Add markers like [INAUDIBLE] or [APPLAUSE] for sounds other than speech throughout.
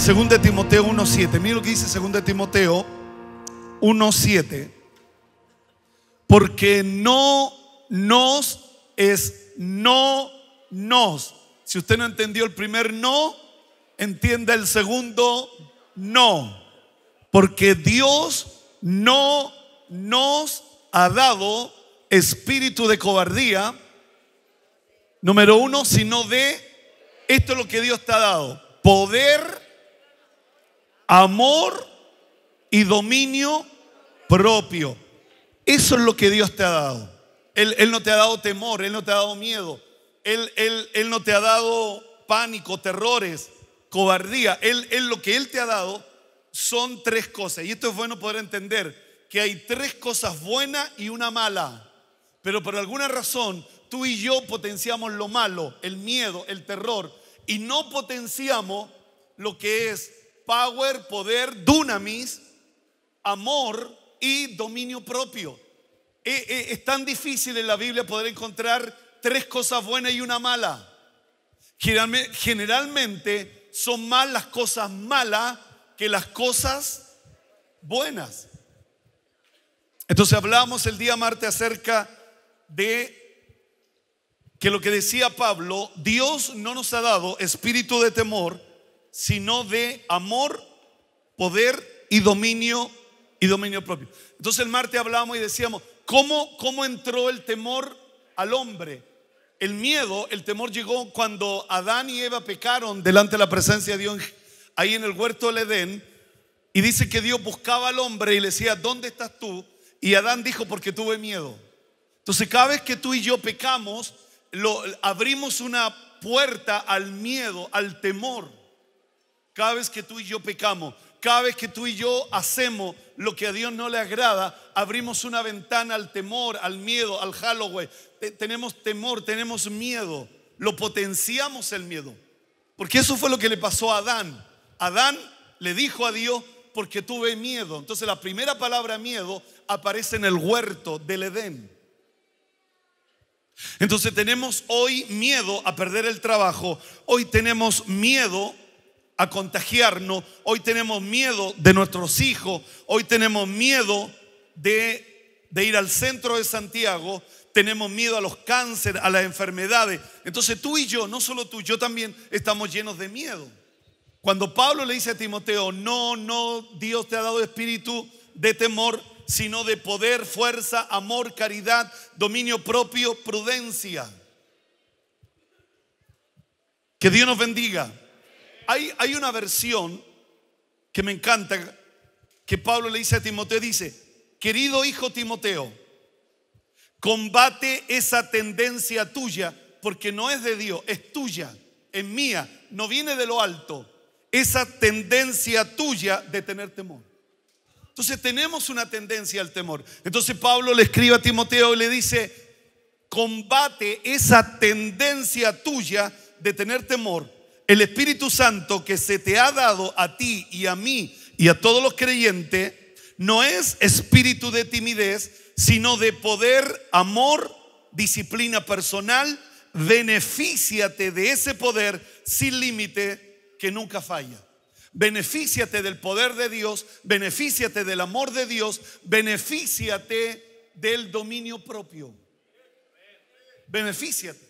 Según de Timoteo 1.7. Mira lo que dice según de Timoteo 1.7. Porque no nos es no nos. Si usted no entendió el primer no, entienda el segundo no. Porque Dios no nos ha dado espíritu de cobardía, número uno, sino de, esto es lo que Dios te ha dado, poder amor y dominio propio. Eso es lo que Dios te ha dado. Él, no te ha dado temor, Él no te ha dado miedo, Él, no te ha dado pánico, terrores, cobardía. Él, él lo que Él te ha dado son tres cosas. Y esto es bueno poder entender que hay tres cosas buenas y una mala. Pero por alguna razón tú y yo potenciamos lo malo, el miedo, el terror, y no potenciamos lo que es power, poder, dunamis, amor y dominio propio. Eh, eh, es tan difícil en la Biblia poder encontrar tres cosas buenas y una mala. Generalmente son más las cosas malas que las cosas buenas. Entonces hablamos el día martes acerca de que lo que decía Pablo, Dios no nos ha dado espíritu de temor, sino de amor, poder y dominio y dominio propio. Entonces el martes hablamos y decíamos, ¿cómo, cómo entró el temor al hombre? El miedo, el temor llegó cuando Adán y Eva pecaron delante de la presencia de Dios ahí en el huerto del Edén. Y dice que Dios buscaba al hombre y le decía, ¿dónde estás tú? Y Adán dijo, porque tuve miedo. Entonces cada vez que tú y yo pecamos, lo, abrimos una puerta al miedo, al temor. Cada vez que tú y yo pecamos, cada vez que tú y yo hacemos lo que a Dios no le agrada, abrimos una ventana al temor, al miedo, al Halloween. tenemos temor, tenemos miedo. Lo potenciamos el miedo. Porque eso fue lo que le pasó a Adán. Adán le dijo a Dios, porque tuve miedo. Entonces la primera palabra miedo aparece en el huerto del Edén. Entonces tenemos hoy miedo a perder el trabajo, hoy tenemos miedo a contagiarnos, hoy tenemos miedo de nuestros hijos, hoy tenemos miedo de, ir al centro de Santiago, tenemos miedo a los cánceres, a las enfermedades. Entonces tú y yo, no solo tú, yo también estamos llenos de miedo. Cuando Pablo le dice a Timoteo, no, no, Dios te ha dado espíritu de temor, sino de poder, fuerza, amor, caridad, dominio propio, prudencia. Que Dios nos bendiga. Hay, una versión que me encanta, que Pablo le dice a Timoteo, dice, querido hijo Timoteo, combate esa tendencia tuya, porque no es de Dios, es tuya, es mía, no viene de lo alto, esa tendencia tuya de tener temor. Entonces tenemos una tendencia al temor. Entonces Pablo le escribe a Timoteo y le dice, combate esa tendencia tuya de tener temor el Espíritu Santo que se te ha dado a ti y a mí y a todos los creyentes no es espíritu de timidez, sino de poder, amor, disciplina personal. Benefíciate de ese poder sin límite que nunca falla. Benefíciate del poder de Dios, benefíciate del amor de Dios, benefíciate del dominio propio. Benefíciate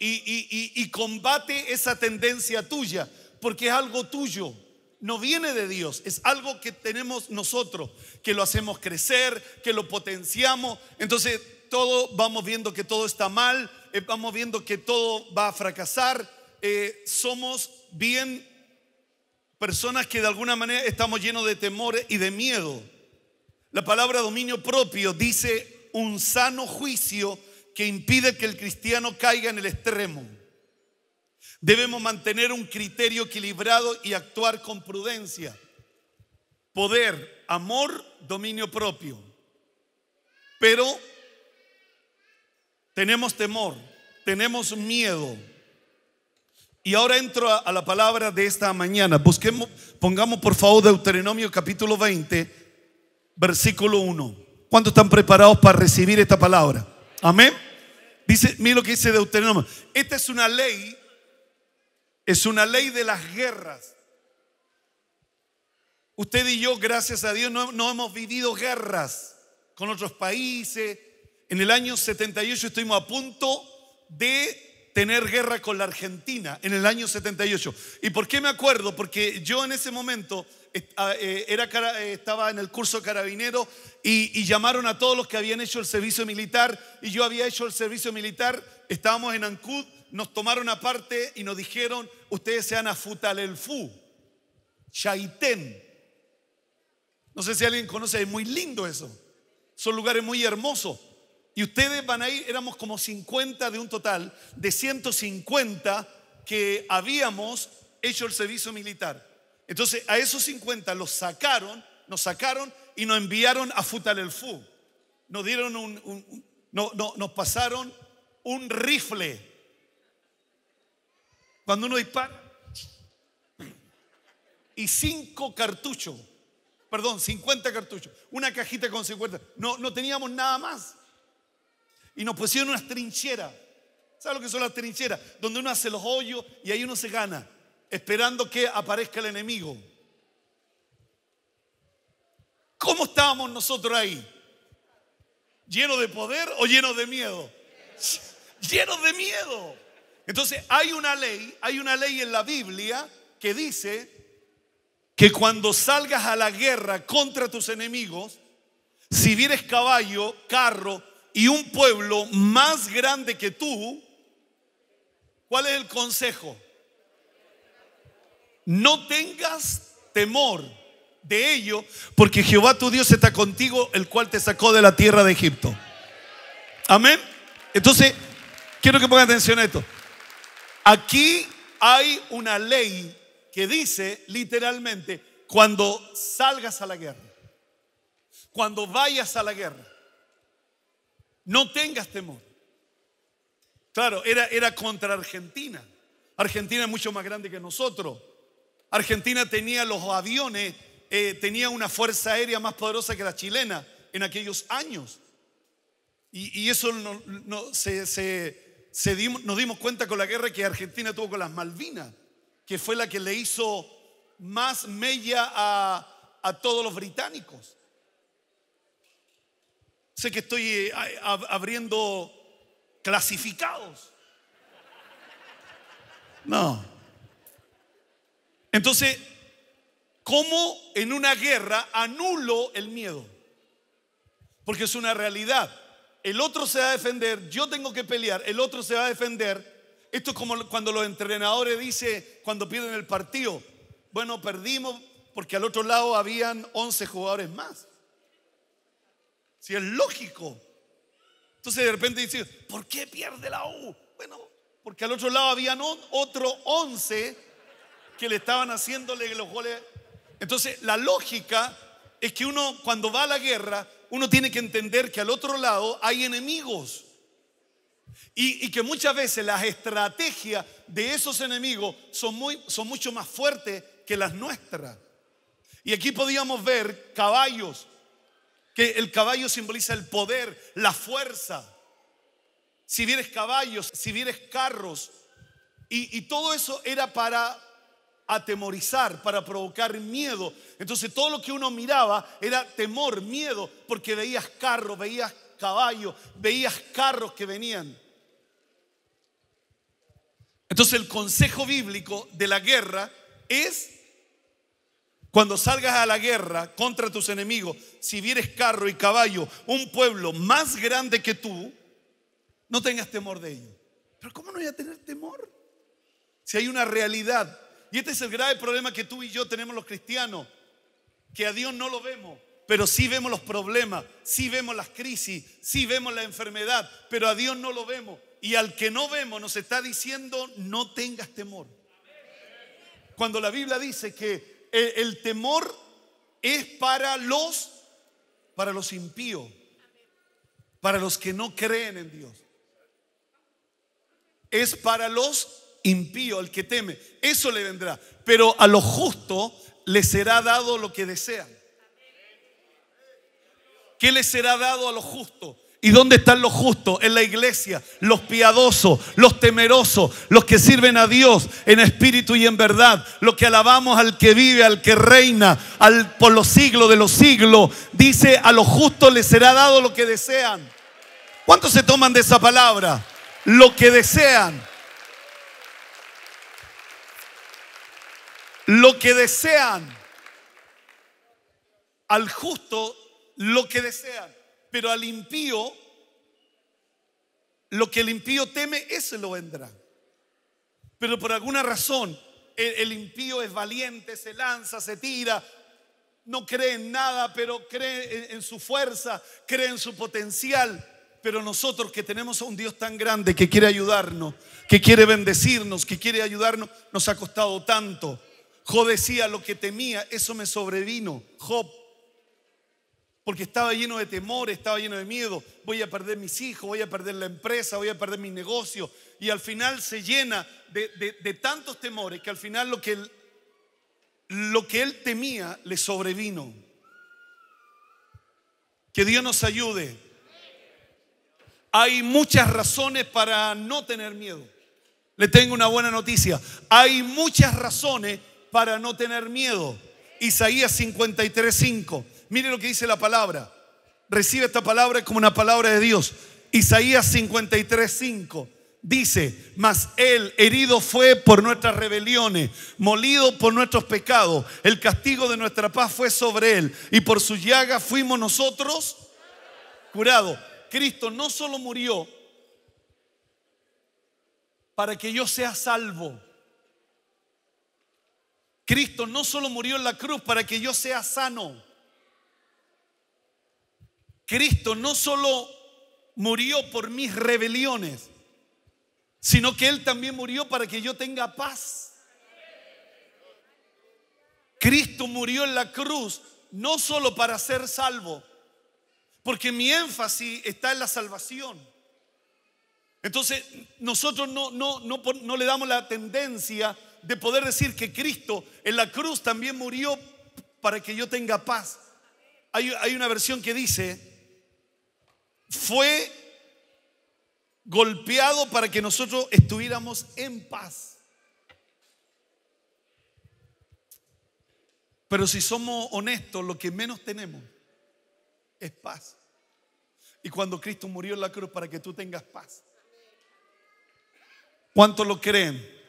y, combate esa tendencia tuya, porque es algo tuyo, no viene de Dios, es algo que tenemos nosotros, que lo hacemos crecer, que lo potenciamos. Entonces, todo vamos viendo que todo está mal, eh, vamos viendo que todo va a fracasar, eh, somos bien personas que de alguna manera estamos llenos de temores y de miedo. La palabra dominio propio dice un sano juicio que impide que el cristiano caiga en el extremo. Debemos mantener un criterio equilibrado y actuar con prudencia. Poder, amor, dominio propio. Pero tenemos temor, tenemos miedo. Y ahora entro a, la palabra de esta mañana. Busquemos, pongamos por favor Deuteronomio capítulo 20, versículo 1. ¿Cuántos están preparados para recibir esta palabra? Amén. Dice, mira lo que dice Deuteronomio. Esta es una ley, es una ley de las guerras. Usted y yo, gracias a Dios, no, no hemos vivido guerras con otros países. En el año 78 estuvimos a punto de tener guerra con la Argentina, en el año 78. ¿Y por qué me acuerdo? Porque yo en ese momento Ah, eh, era, eh, estaba en el curso carabinero y, llamaron a todos los que habían hecho el servicio militar y yo había hecho el servicio militar, estábamos en Ancud, nos tomaron aparte y nos dijeron, ustedes sean a Fu Chaitén. No sé si alguien conoce, es muy lindo eso. Son lugares muy hermosos. Y ustedes van a ir, éramos como 50 de un total de 150 que habíamos hecho el servicio militar. Entonces a esos 50 los sacaron, nos sacaron y nos enviaron a Fu. Nos dieron un, no, nos pasaron un rifle. Cuando uno dispara y cinco cartuchos, perdón, 50 cartuchos, una cajita con 50. No, no teníamos nada más. Y nos pusieron unas trincheras. ¿Sabes lo que son las trincheras? Donde uno hace los hoyos y ahí uno se gana esperando que aparezca el enemigo. ¿Cómo estábamos nosotros ahí? ¿Llenos de poder o llenos de miedo? [LAUGHS] Llenos de miedo. Entonces hay una ley, hay una ley en la Biblia que dice que cuando salgas a la guerra contra tus enemigos, si vienes caballo, carro y un pueblo más grande que tú, ¿cuál es el consejo? No tengas temor de ello, porque Jehová tu Dios está contigo, el cual te sacó de la tierra de Egipto. Amén. Entonces, quiero que pongan atención a esto. Aquí hay una ley que dice literalmente, cuando salgas a la guerra, cuando vayas a la guerra, no tengas temor. Claro, era, era contra Argentina. Argentina es mucho más grande que nosotros. Argentina tenía los aviones, eh, tenía una fuerza aérea más poderosa que la chilena en aquellos años. Y, eso nos dimos cuenta con la guerra que Argentina tuvo con las Malvinas, que fue la que le hizo más mella a todos los británicos. Sé que estoy eh, abriendo clasificados. No. Entonces, ¿cómo en una guerra anulo el miedo? Porque es una realidad. El otro se va a defender, yo tengo que pelear, el otro se va a defender. Esto es como cuando los entrenadores dicen, cuando pierden el partido, bueno, perdimos porque al otro lado habían 11 jugadores más. Si es lógico. Entonces de repente dicen ¿por qué pierde la U? Bueno, porque al otro lado habían otro 11 que le estaban haciéndole los goles. Entonces, la lógica es que uno cuando va a la guerra, uno tiene que entender que al otro lado hay enemigos. Y, que muchas veces las estrategias de esos enemigos son, muy, son mucho más fuertes que las nuestras. Y aquí podíamos ver caballos, que el caballo simboliza el poder, la fuerza. Si vienes caballos, si vienes carros, y, y todo eso era para atemorizar, para provocar miedo. Entonces todo lo que uno miraba era temor, miedo, porque veías carros, veías caballos, veías carros que venían. Entonces el consejo bíblico de la guerra es, cuando salgas a la guerra contra tus enemigos, si vieres carro y caballo, un pueblo más grande que tú, no tengas temor de ellos. Pero ¿cómo no voy a tener temor? Si hay una realidad y este es el grave problema que tú y yo tenemos los cristianos, que a Dios no lo vemos, pero sí vemos los problemas, sí vemos las crisis, sí vemos la enfermedad, pero a Dios no lo vemos. Y al que no vemos nos está diciendo, no tengas temor. Cuando la Biblia dice que el, temor es para los, para los impíos, para los que no creen en Dios. Es para los impío, al que teme, eso le vendrá. Pero a los justos les será dado lo que desean. ¿Qué les será dado a los justos? ¿Y dónde están los justos? En la iglesia, los piadosos, los temerosos, los que sirven a Dios en espíritu y en verdad, los que alabamos al que vive, al que reina, por los siglos de los siglos. Dice, a los justos les será dado lo que desean. ¿Cuántos se toman de esa palabra? Lo que desean. lo que desean. Al justo lo que desean, pero al impío lo que el impío teme, ese lo vendrá. Pero por alguna razón el, impío es valiente, se lanza, se tira, no cree en nada, pero cree en su fuerza, cree en su potencial. Pero nosotros que tenemos a un Dios tan grande que quiere ayudarnos, que quiere bendecirnos, que quiere ayudarnos, nos ha costado tanto. Job decía, lo que temía, eso me sobrevino. Job, porque estaba lleno de temor, estaba lleno de miedo. Voy a perder mis hijos, voy a perder la empresa, voy a perder mi negocio. Y al final se llena de, tantos temores que al final lo que, él, lo que él temía le sobrevino. Que Dios nos ayude. Hay muchas razones para no tener miedo. Le tengo una buena noticia. Hay muchas razones para no tener miedo. Isaías 53:5. Mire lo que dice la palabra. Recibe esta palabra como una palabra de Dios. Isaías 53:5 dice, mas él herido fue por nuestras rebeliones, molido por nuestros pecados, el castigo de nuestra paz fue sobre él y por su llaga fuimos nosotros curados. Cristo no solo murió para que yo sea salvo, Cristo no solo murió en la cruz para que yo sea sano. Cristo no solo murió por mis rebeliones, sino que Él también murió para que yo tenga paz. Cristo murió en la cruz no solo para ser salvo, porque mi énfasis está en la salvación. Entonces, nosotros no, no, no, no le damos la tendencia de poder decir que Cristo en la cruz también murió para que yo tenga paz. Hay, una versión que dice, fue golpeado para que nosotros estuviéramos en paz. Pero si somos honestos, lo que menos tenemos es paz. Y cuando Cristo murió en la cruz para que tú tengas paz. ¿Cuántos lo creen?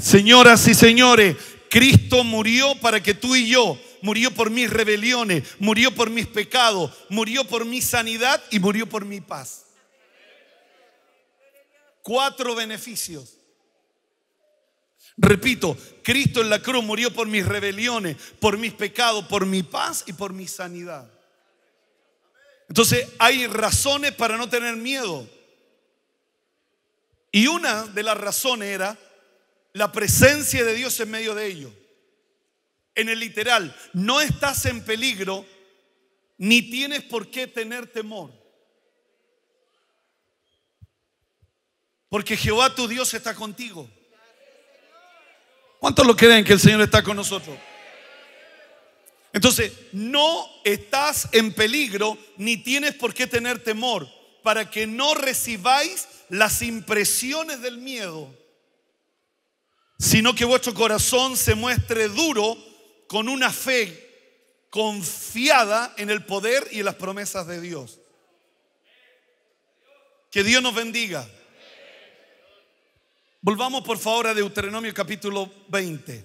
Señoras y señores, Cristo murió para que tú y yo, murió por mis rebeliones, murió por mis pecados, murió por mi sanidad y murió por mi paz. Cuatro beneficios. Repito, Cristo en la cruz murió por mis rebeliones, por mis pecados, por mi paz y por mi sanidad. Entonces hay razones para no tener miedo. Y una de las razones era la presencia de Dios en medio de ellos. En el literal, no estás en peligro ni tienes por qué tener temor. Porque Jehová tu Dios está contigo. ¿Cuántos lo creen que el Señor está con nosotros? Entonces, no estás en peligro ni tienes por qué tener temor para que no recibáis las impresiones del miedo sino que vuestro corazón se muestre duro con una fe confiada en el poder y en las promesas de Dios. Que Dios nos bendiga. Volvamos por favor a Deuteronomio capítulo 20.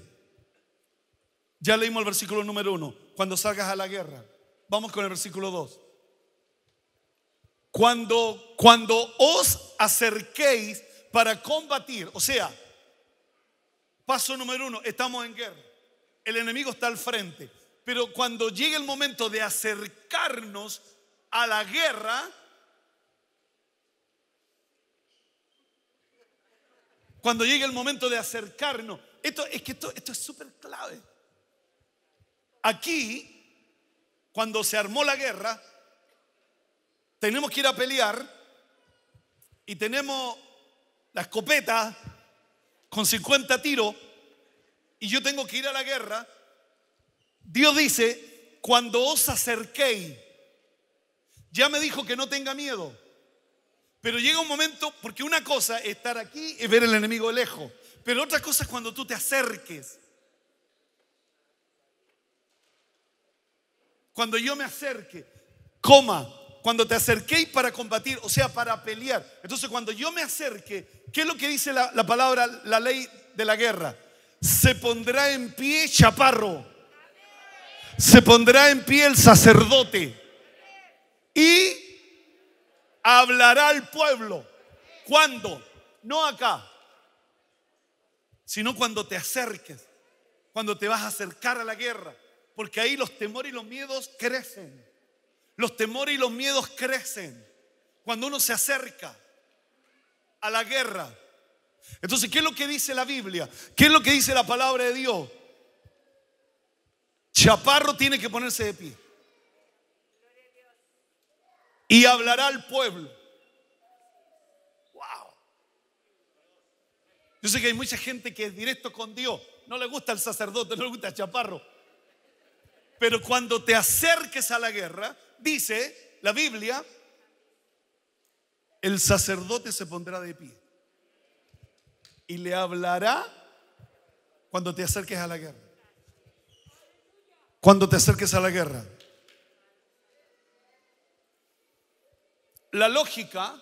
Ya leímos el versículo número 1. Cuando salgas a la guerra. Vamos con el versículo 2. Cuando, cuando os acerquéis para combatir, o sea, Paso número uno, estamos en guerra. El enemigo está al frente. Pero cuando llegue el momento de acercarnos a la guerra, cuando llegue el momento de acercarnos, esto es que esto, es súper clave. Aquí, cuando se armó la guerra, tenemos que ir a pelear y tenemos la escopeta con 50 tiros y yo tengo que ir a la guerra, Dios dice, cuando os acerqué, ya me dijo que no tenga miedo. Pero llega un momento, porque una cosa es estar aquí y ver el enemigo lejos, pero otra cosa es cuando tú te acerques. Cuando yo me acerque, coma, cuando te acerquéis para combatir, o sea, para pelear. Entonces, cuando yo me acerque, ¿qué es lo que dice la, palabra, la ley de la guerra? Se pondrá en pie chaparro. Se pondrá en pie el sacerdote. Y hablará al pueblo. ¿Cuándo? No acá, sino cuando te acerques, cuando te vas a acercar a la guerra, porque ahí los temores y los miedos crecen los temores y los miedos crecen cuando uno se acerca a la guerra. Entonces, ¿qué es lo que dice la Biblia? ¿Qué es lo que dice la palabra de Dios? Chaparro tiene que ponerse de pie. Y hablará al pueblo. Wow. Yo sé que hay mucha gente que es directo con Dios. No le gusta el sacerdote, no le gusta el chaparro. Pero cuando te acerques a la guerra, dice la Biblia, el sacerdote se pondrá de pie y le hablará cuando te acerques a la guerra. Cuando te acerques a la guerra. La lógica,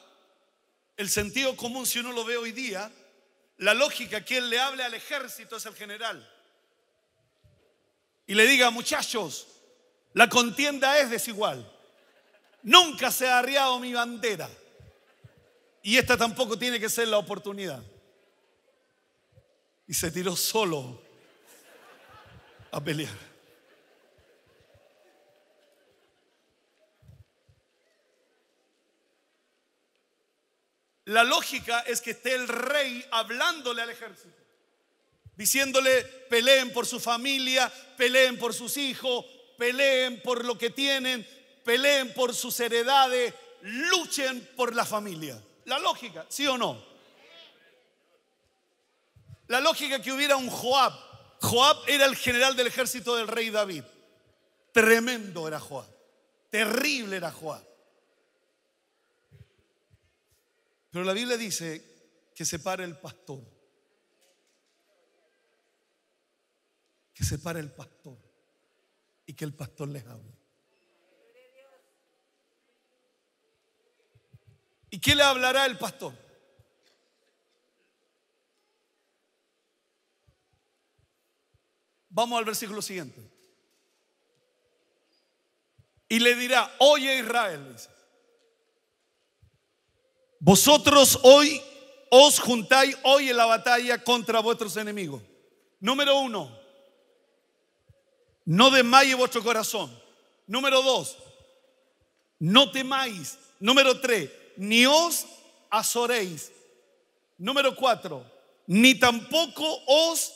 el sentido común, si uno lo ve hoy día, la lógica, quien le hable al ejército es el general. Y le diga, muchachos, la contienda es desigual. Nunca se ha arriado mi bandera. Y esta tampoco tiene que ser la oportunidad. Y se tiró solo a pelear. La lógica es que esté el rey hablándole al ejército, diciéndole, peleen por su familia, peleen por sus hijos, peleen por lo que tienen, peleen por sus heredades, luchen por la familia. La lógica, ¿sí o no? La lógica que hubiera un Joab. Joab era el general del ejército del rey David. Tremendo era Joab. Terrible era Joab. Pero la Biblia dice que separe el pastor. Que separe el pastor. Y que el pastor les hable. ¿Y qué le hablará el pastor? Vamos al versículo siguiente. Y le dirá, oye Israel, vosotros hoy os juntáis hoy en la batalla contra vuestros enemigos. Número uno, no desmaye vuestro corazón. Número dos, no temáis. Número tres, ni os azoréis. Número cuatro, ni tampoco os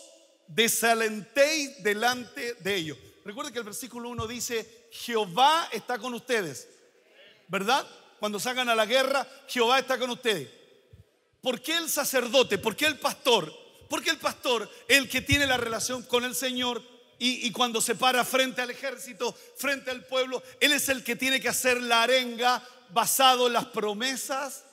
desalentéis delante de ellos. Recuerde que el versículo 1 dice, Jehová está con ustedes, ¿verdad? Cuando salgan a la guerra, Jehová está con ustedes. ¿Por qué el sacerdote? ¿Por qué el pastor? Porque el pastor, el que tiene la relación con el Señor, y, cuando se para frente al ejército, frente al pueblo, Él es el que tiene que hacer la arenga basado en las promesas,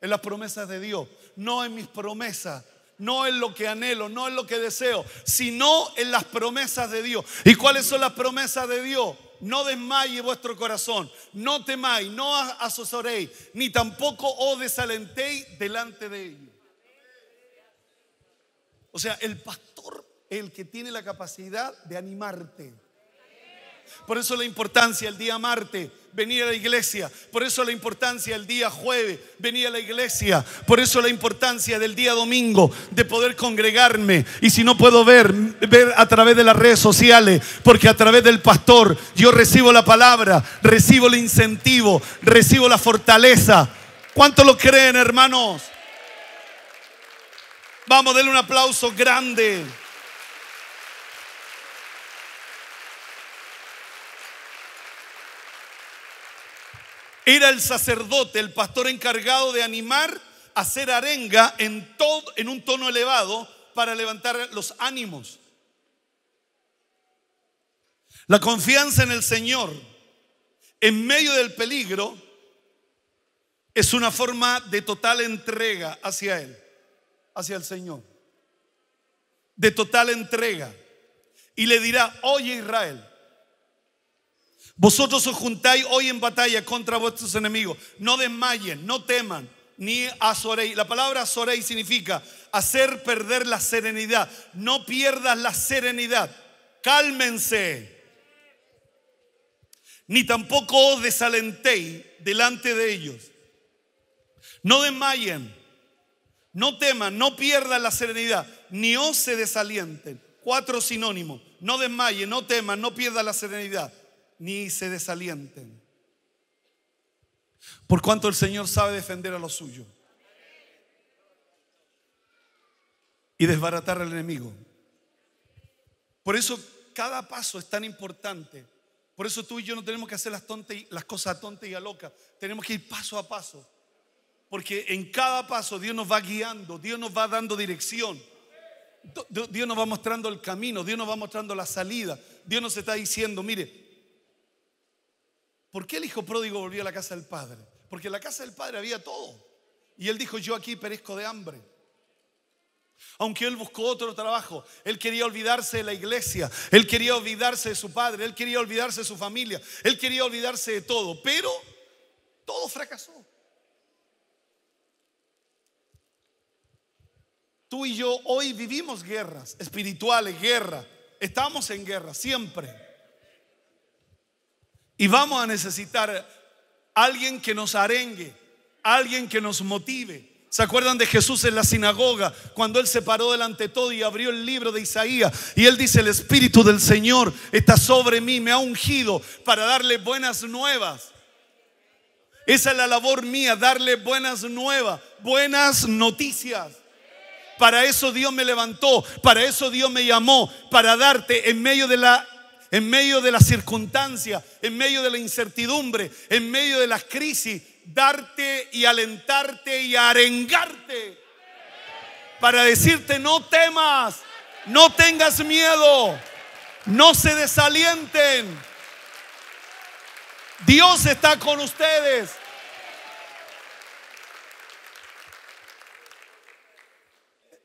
en las promesas de Dios, no en mis promesas. No en lo que anhelo, no en lo que deseo, sino en las promesas de Dios. ¿Y cuáles son las promesas de Dios? No desmaye vuestro corazón, no temáis, no asesoréis, ni tampoco os desalentéis delante de él. O sea, el pastor el que tiene la capacidad de animarte. Por eso la importancia el día martes venir a la iglesia. Por eso la importancia el día jueves venir a la iglesia. Por eso la importancia del día domingo de poder congregarme. Y si no puedo ver, ver a través de las redes sociales, porque a través del pastor yo recibo la palabra, recibo el incentivo, recibo la fortaleza. ¿Cuánto lo creen, hermanos? Vamos, denle un aplauso grande. Era el sacerdote, el pastor encargado de animar, hacer arenga en, todo, en un tono elevado para levantar los ánimos. La confianza en el Señor en medio del peligro es una forma de total entrega hacia Él, hacia el Señor. De total entrega. Y le dirá, oye Israel, vosotros os juntáis hoy en batalla contra vuestros enemigos. No desmayen, no teman, ni azoréis. La palabra azoréis significa hacer perder la serenidad. No pierdas la serenidad. Cálmense. Ni tampoco os desalentéis delante de ellos. No desmayen, no teman, no pierdan la serenidad, ni os se desalienten. Cuatro sinónimos. No desmayen, no teman, no pierdan la serenidad ni se desalienten. Por cuanto el Señor sabe defender a lo suyo y desbaratar al enemigo. Por eso cada paso es tan importante. Por eso tú y yo no tenemos que hacer las, tontas, las cosas tontas y a locas. Tenemos que ir paso a paso. Porque en cada paso Dios nos va guiando, Dios nos va dando dirección. Dios nos va mostrando el camino, Dios nos va mostrando la salida. Dios nos está diciendo, mire, ¿Por qué el hijo pródigo volvió a la casa del padre? Porque en la casa del padre había todo. Y él dijo, yo aquí perezco de hambre. Aunque él buscó otro trabajo, él quería olvidarse de la iglesia, él quería olvidarse de su padre, él quería olvidarse de su familia, él quería olvidarse de todo, pero todo fracasó. Tú y yo hoy vivimos guerras espirituales, guerra, estamos en guerra siempre. Y vamos a necesitar alguien que nos arengue, alguien que nos motive. ¿Se acuerdan de Jesús en la sinagoga cuando él se paró delante de todo y abrió el libro de Isaías? Y él dice, el Espíritu del Señor está sobre mí, me ha ungido para darle buenas nuevas. Esa es la labor mía, darle buenas nuevas, buenas noticias. Para eso Dios me levantó, para eso Dios me llamó, para darte en medio de la en medio de la circunstancia, en medio de la incertidumbre, en medio de las crisis, darte y alentarte y arengarte para decirte no temas, no tengas miedo, no se desalienten. Dios está con ustedes.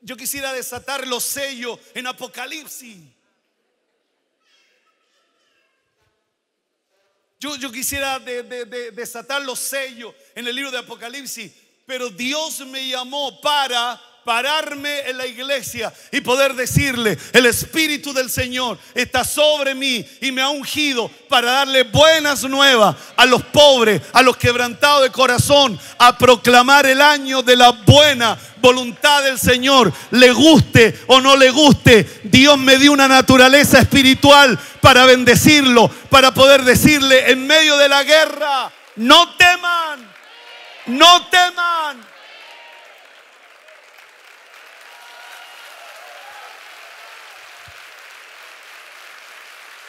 Yo quisiera desatar los sellos en Apocalipsis Yo, quisiera desatar los sellos en el libro de Apocalipsis, pero Dios me llamó para pararme en la iglesia y poder decirle, el Espíritu del Señor está sobre mí y me ha ungido para darle buenas nuevas a los pobres, a los quebrantados de corazón, a proclamar el año de la buena voluntad del Señor, le guste o no le guste, Dios me dio una naturaleza espiritual para bendecirlo, para poder decirle en medio de la guerra, no teman, no teman.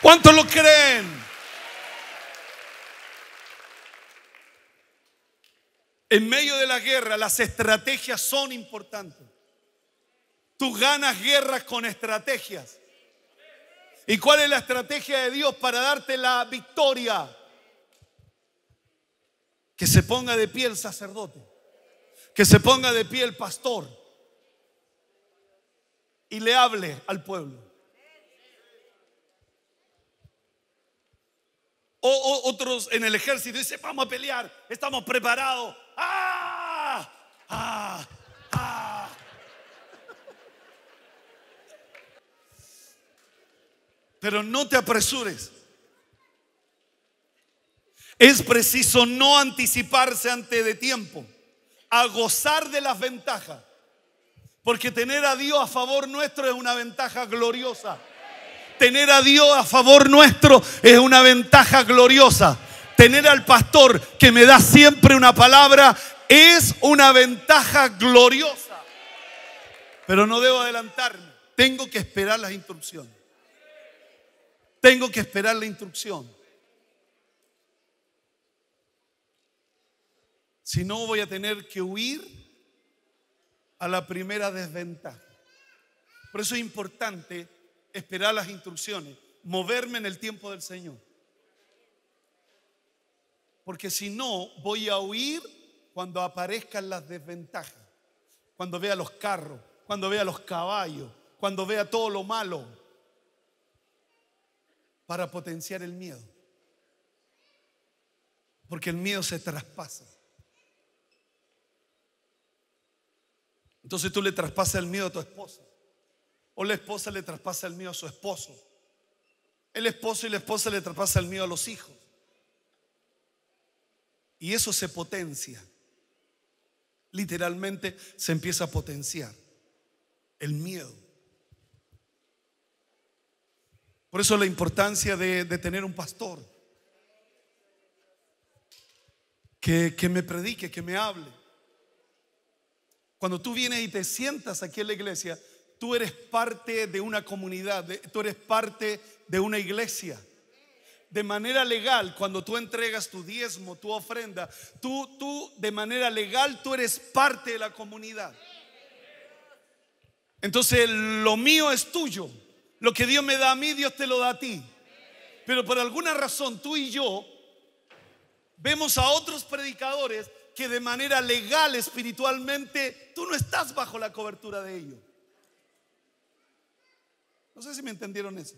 ¿Cuántos lo creen? En medio de la guerra las estrategias son importantes. Tú ganas guerras con estrategias. ¿Y cuál es la estrategia de Dios para darte la victoria? Que se ponga de pie el sacerdote. Que se ponga de pie el pastor. Y le hable al pueblo. o, otros en el ejército dicen, vamos a pelear, estamos preparados. ¡Ah! ¡Ah! ¡Ah! Pero no te apresures. Es preciso no anticiparse ante de tiempo, a gozar de las ventajas, porque tener a Dios a favor nuestro es una ventaja gloriosa. Tener a Dios a favor nuestro es una ventaja gloriosa. Tener al pastor que me da siempre una palabra es una ventaja gloriosa. Pero no debo adelantarme. Tengo que esperar la instrucciones. Tengo que esperar la instrucción. Si no, voy a tener que huir a la primera desventaja. Por eso es importante esperar las instrucciones, moverme en el tiempo del Señor. Porque si no, voy a huir cuando aparezcan las desventajas, cuando vea los carros, cuando vea los caballos, cuando vea todo lo malo, para potenciar el miedo. Porque el miedo se traspasa. Entonces tú le traspasas el miedo a tu esposa. O la esposa le traspasa el mío a su esposo. El esposo y la esposa le traspasa el mío a los hijos. Y eso se potencia. Literalmente se empieza a potenciar el miedo. Por eso la importancia de, de tener un pastor que, que me predique, que me hable. Cuando tú vienes y te sientas aquí en la iglesia, tú eres parte de una comunidad, tú eres parte de una iglesia. De manera legal, cuando tú entregas tu diezmo, tu ofrenda, tú, tú de manera legal, tú eres parte de la comunidad. Entonces, lo mío es tuyo. Lo que Dios me da a mí, Dios te lo da a ti. Pero por alguna razón, tú y yo vemos a otros predicadores que de manera legal, espiritualmente, tú no estás bajo la cobertura de ellos. No sé si me entendieron eso.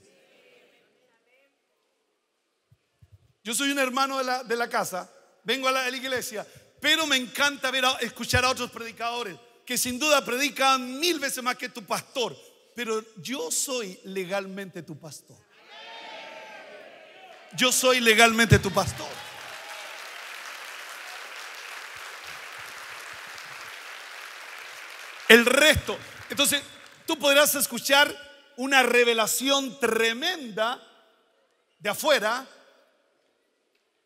Yo soy un hermano de la, de la casa, vengo a la, iglesia, pero me encanta ver escuchar a otros predicadores que sin duda predican mil veces más que tu pastor, pero yo soy legalmente tu pastor. Yo soy legalmente tu pastor. El resto. Entonces, tú podrás escuchar una revelación tremenda de afuera,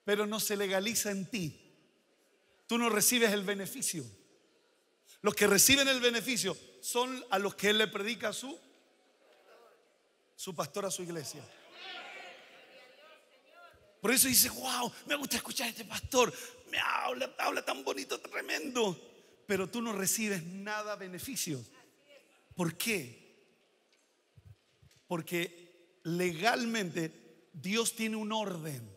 pero no se legaliza en ti. Tú no recibes el beneficio. Los que reciben el beneficio son a los que Él le predica a su, su pastor, a su iglesia. Por eso dice, wow, me gusta escuchar a este pastor, me habla, habla tan bonito, tremendo, pero tú no recibes nada beneficio. ¿Por qué? Porque legalmente Dios tiene un orden.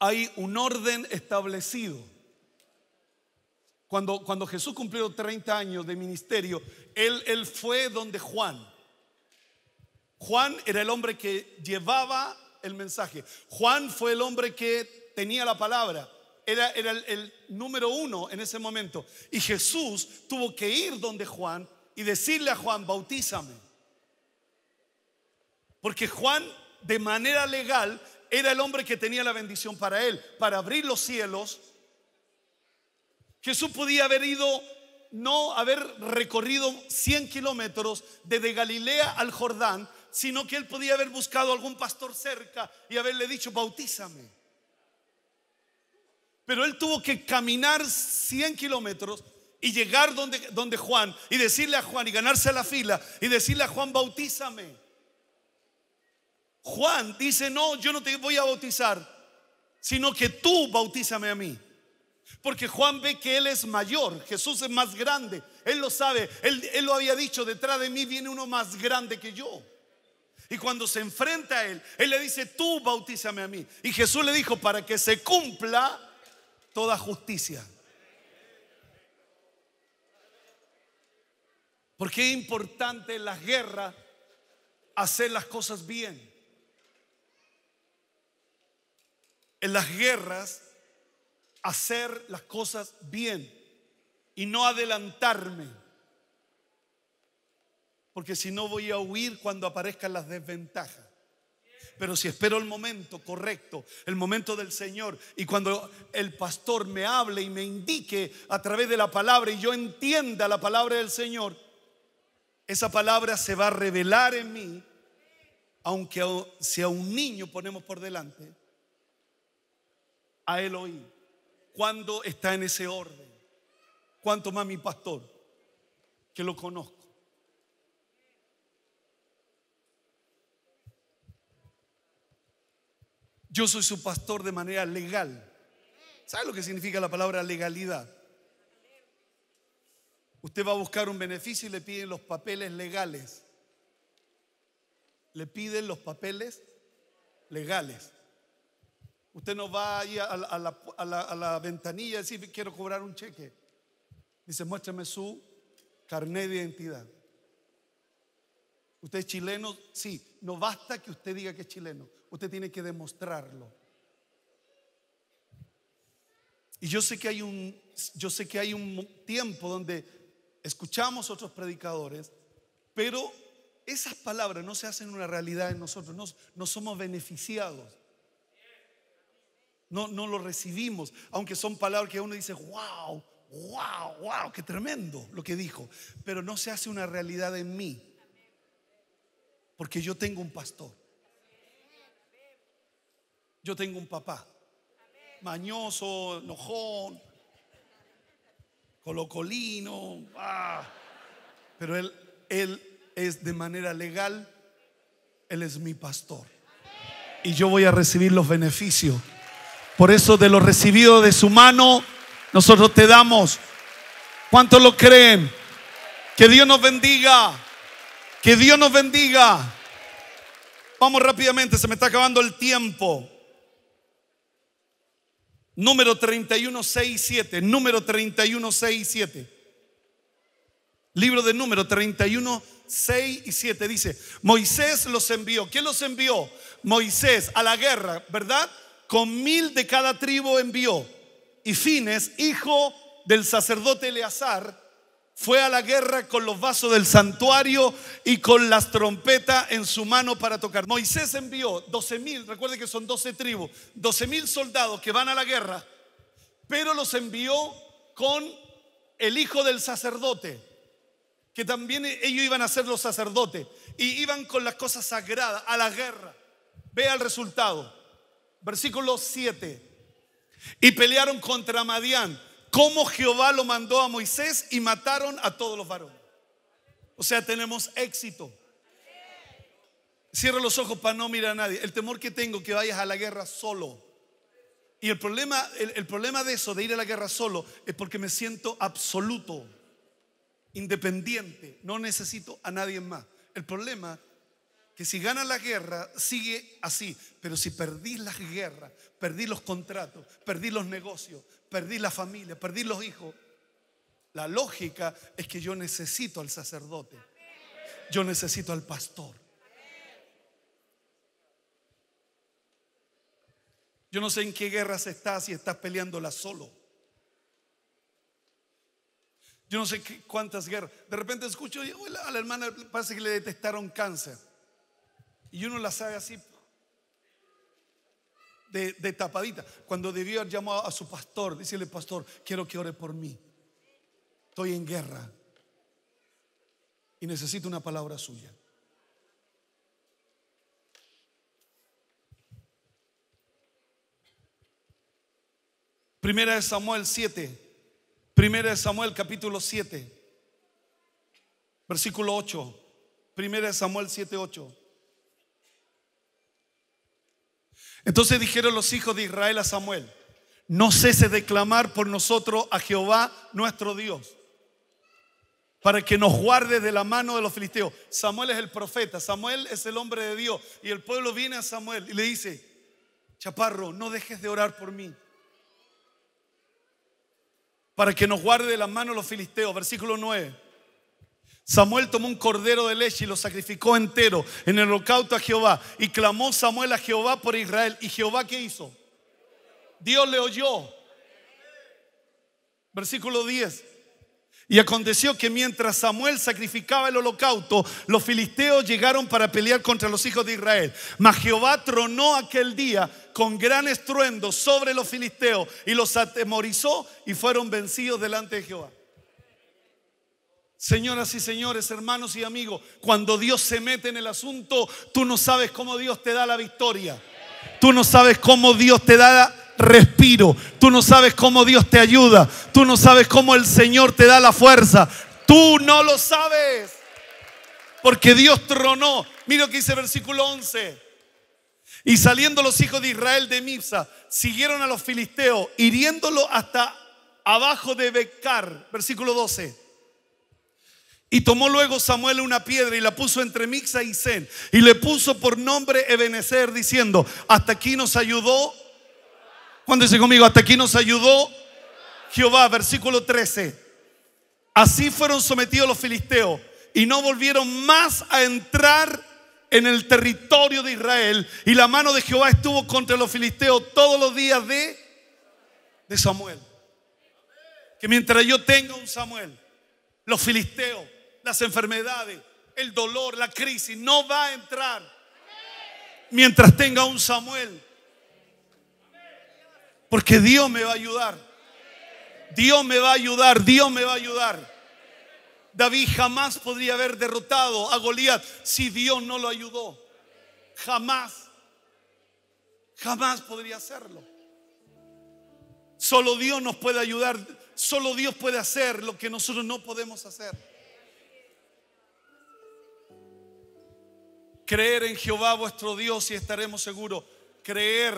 Hay un orden establecido. Cuando, cuando Jesús cumplió 30 años de ministerio, él, él fue donde Juan. Juan era el hombre que llevaba el mensaje. Juan fue el hombre que tenía la palabra. Era, era el, el, número uno en ese momento. Y Jesús tuvo que ir donde Juan y decirle a Juan, bautízame. Porque Juan, de manera legal, era el hombre que tenía la bendición para él, para abrir los cielos. Jesús podía haber ido, no haber recorrido 100 kilómetros desde Galilea al Jordán, sino que él podía haber buscado algún pastor cerca y haberle dicho, bautízame. Pero él tuvo que caminar 100 kilómetros y llegar donde, donde Juan y decirle a Juan y ganarse la fila y decirle a Juan, bautízame. Juan dice, no, yo no te voy a bautizar, sino que tú bautízame a mí. Porque Juan ve que Él es mayor, Jesús es más grande, Él lo sabe, él, lo había dicho, detrás de mí viene uno más grande que yo. Y cuando se enfrenta a Él, Él le dice, tú bautízame a mí. Y Jesús le dijo, para que se cumpla toda justicia. Porque es importante en la guerra hacer las cosas bien. en las guerras hacer las cosas bien y no adelantarme. Porque si no voy a huir cuando aparezcan las desventajas. Pero si espero el momento correcto, el momento del Señor, y cuando el pastor me hable y me indique a través de la palabra y yo entienda la palabra del Señor, esa palabra se va a revelar en mí, aunque sea un niño ponemos por delante, a Elohim. ¿Cuándo está en ese orden? ¿Cuánto más mi pastor? Que lo conozco. Yo soy su pastor de manera legal. ¿Sabe lo que significa la palabra legalidad? Usted va a buscar un beneficio y le piden los papeles legales. Le piden los papeles legales. Usted no va ahí a, la, a la, ventanilla y decir, quiero cobrar un cheque. Dice, muéstrame su carnet de identidad. ¿Usted es chileno? Sí, no basta que usted diga que es chileno, usted tiene que demostrarlo. Y yo sé que hay un, yo sé que hay un tiempo donde escuchamos otros predicadores, pero esas palabras no se hacen una realidad en nosotros, no somos beneficiados no, lo recibimos, aunque son palabras que uno dice, wow, wow, wow, qué tremendo lo que dijo, pero no se hace una realidad en mí, porque yo tengo un pastor, yo tengo un papá, mañoso, enojón, colocolino, ah. pero él, él es de manera legal, él es mi pastor. Y yo voy a recibir los beneficios por eso de lo recibido de su mano, nosotros te damos. ¿Cuántos lo creen? Que Dios nos bendiga. Que Dios nos bendiga. Vamos rápidamente, se me está acabando el tiempo. Número 3167, número y 3167. Libro de número 31, 6 y 7 dice, Moisés los envió. ¿Quién los envió? Moisés a la guerra, ¿verdad? con mil de cada tribu envió. Y Fines, hijo del sacerdote Eleazar, fue a la guerra con los vasos del santuario y con las trompetas en su mano para tocar. Moisés envió 12 mil, recuerde que son 12 tribus, 12 mil soldados que van a la guerra, pero los envió con el hijo del sacerdote, que también ellos iban a ser los sacerdotes, y iban con las cosas sagradas a la guerra. Vea el resultado versículo 7. Y pelearon contra Madián, como Jehová lo mandó a Moisés y mataron a todos los varones. O sea, tenemos éxito. Cierra los ojos para no mirar a nadie. El temor que tengo que vayas a la guerra solo. Y el problema, el, el problema de eso, de ir a la guerra solo, es porque me siento absoluto, independiente, no necesito a nadie más. El problema que si gana la guerra, sigue así. Pero si perdís las guerras, Perdí los contratos, perdí los negocios, Perdí la familia, perdí los hijos, la lógica es que yo necesito al sacerdote. Yo necesito al pastor. Yo no sé en qué guerras estás si estás peleándola solo. Yo no sé cuántas guerras. De repente escucho, a la hermana parece que le detectaron cáncer. Y uno la sabe así, de, tapadita. Cuando debió llamar a su pastor, decirle, pastor, quiero que ore por mí. Estoy en guerra y necesito una palabra suya. Primera de Samuel 7. Primera de Samuel capítulo 7. Versículo 8. Primera de Samuel 7, 8. Entonces dijeron los hijos de Israel a Samuel, no cese de clamar por nosotros a Jehová nuestro Dios, para que nos guarde de la mano de los filisteos. Samuel es el profeta, Samuel es el hombre de Dios, y el pueblo viene a Samuel y le dice, Chaparro, no dejes de orar por mí, para que nos guarde de la mano de los filisteos. Versículo 9. Samuel tomó un cordero de leche y lo sacrificó entero en el holocausto a Jehová. Y clamó Samuel a Jehová por Israel. ¿Y Jehová qué hizo? Dios le oyó. Versículo 10. Y aconteció que mientras Samuel sacrificaba el holocausto, los filisteos llegaron para pelear contra los hijos de Israel. Mas Jehová tronó aquel día con gran estruendo sobre los filisteos y los atemorizó y fueron vencidos delante de Jehová. Señoras y señores, hermanos y amigos, cuando Dios se mete en el asunto, tú no sabes cómo Dios te da la victoria. Tú no sabes cómo Dios te da respiro. Tú no sabes cómo Dios te ayuda. Tú no sabes cómo el Señor te da la fuerza. Tú no lo sabes. Porque Dios tronó. Mira lo que dice versículo 11. Y saliendo los hijos de Israel de Mipsa, siguieron a los filisteos, hiriéndolo hasta abajo de Becar, versículo 12. Y tomó luego Samuel una piedra y la puso entre Mixa y Zen. Y le puso por nombre Ebenezer, diciendo: Hasta aquí nos ayudó. Cuando dice conmigo, hasta aquí nos ayudó Jehová, versículo 13. Así fueron sometidos los filisteos y no volvieron más a entrar en el territorio de Israel. Y la mano de Jehová estuvo contra los filisteos todos los días de, de Samuel. Que mientras yo tenga un Samuel, los filisteos las enfermedades, el dolor, la crisis. No va a entrar mientras tenga un Samuel. Porque Dios me va a ayudar. Dios me va a ayudar, Dios me va a ayudar. David jamás podría haber derrotado a Goliat si Dios no lo ayudó. Jamás. Jamás podría hacerlo. Solo Dios nos puede ayudar. Solo Dios puede hacer lo que nosotros no podemos hacer. Creer en Jehová vuestro Dios y estaremos seguros. Creer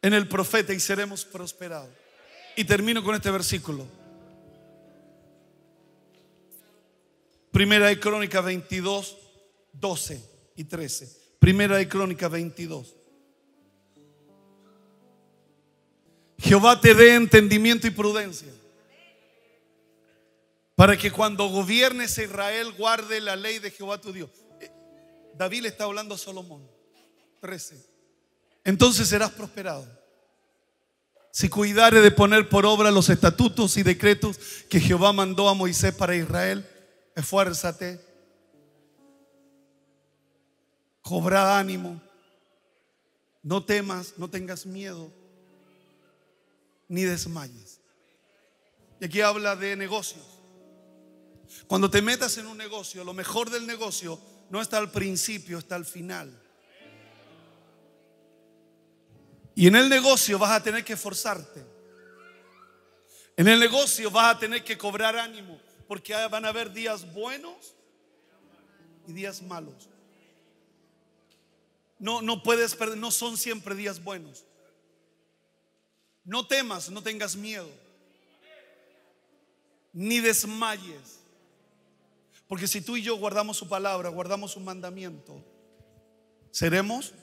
en el profeta y seremos prosperados. Y termino con este versículo. Primera de Crónicas 22, 12 y 13. Primera de Crónicas 22. Jehová te dé entendimiento y prudencia para que cuando gobiernes a Israel guarde la ley de Jehová tu Dios. David está hablando a Salomón. 13. Entonces serás prosperado. Si cuidare de poner por obra los estatutos y decretos que Jehová mandó a Moisés para Israel, esfuérzate, cobra ánimo, no temas, no tengas miedo, ni desmayes. Y aquí habla de negocios. Cuando te metas en un negocio, lo mejor del negocio no está al principio, está al final. Y en el negocio vas a tener que esforzarte. En el negocio vas a tener que cobrar ánimo, porque van a haber días buenos y días malos. No, no puedes perder, no son siempre días buenos. No temas, no tengas miedo. Ni desmayes. Porque si tú y yo guardamos su palabra, guardamos su mandamiento, ¿seremos?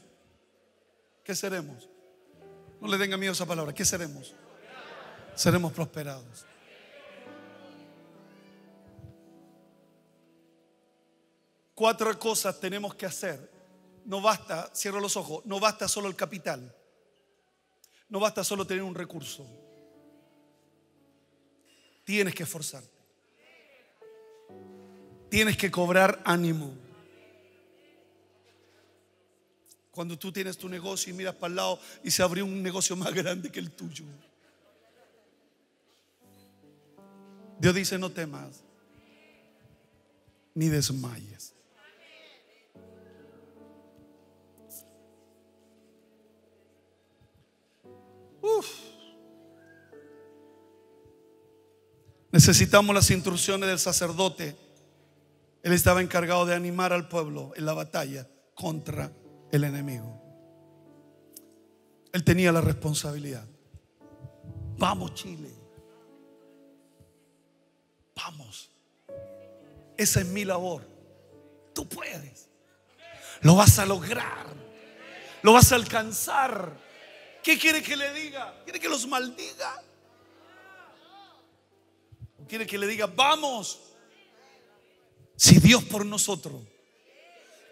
¿Qué seremos? No le tenga miedo a esa palabra. ¿Qué seremos? Seremos prosperados. Cuatro cosas tenemos que hacer. No basta, cierro los ojos, no basta solo el capital. No basta solo tener un recurso. Tienes que esforzarte tienes que cobrar ánimo. Cuando tú tienes tu negocio y miras para el lado y se abrió un negocio más grande que el tuyo. Dios dice, no temas, ni desmayes. Uf. Necesitamos las instrucciones del sacerdote él estaba encargado de animar al pueblo en la batalla contra el enemigo. Él tenía la responsabilidad. Vamos, Chile. Vamos. Esa es mi labor. Tú puedes. Lo vas a lograr. Lo vas a alcanzar. ¿Qué quiere que le diga? ¿Quiere que los maldiga? quiere que le diga, vamos? Si Dios por nosotros,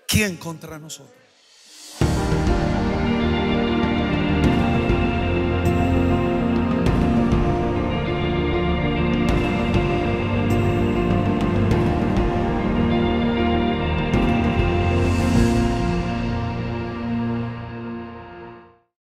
¿quién contra nosotros?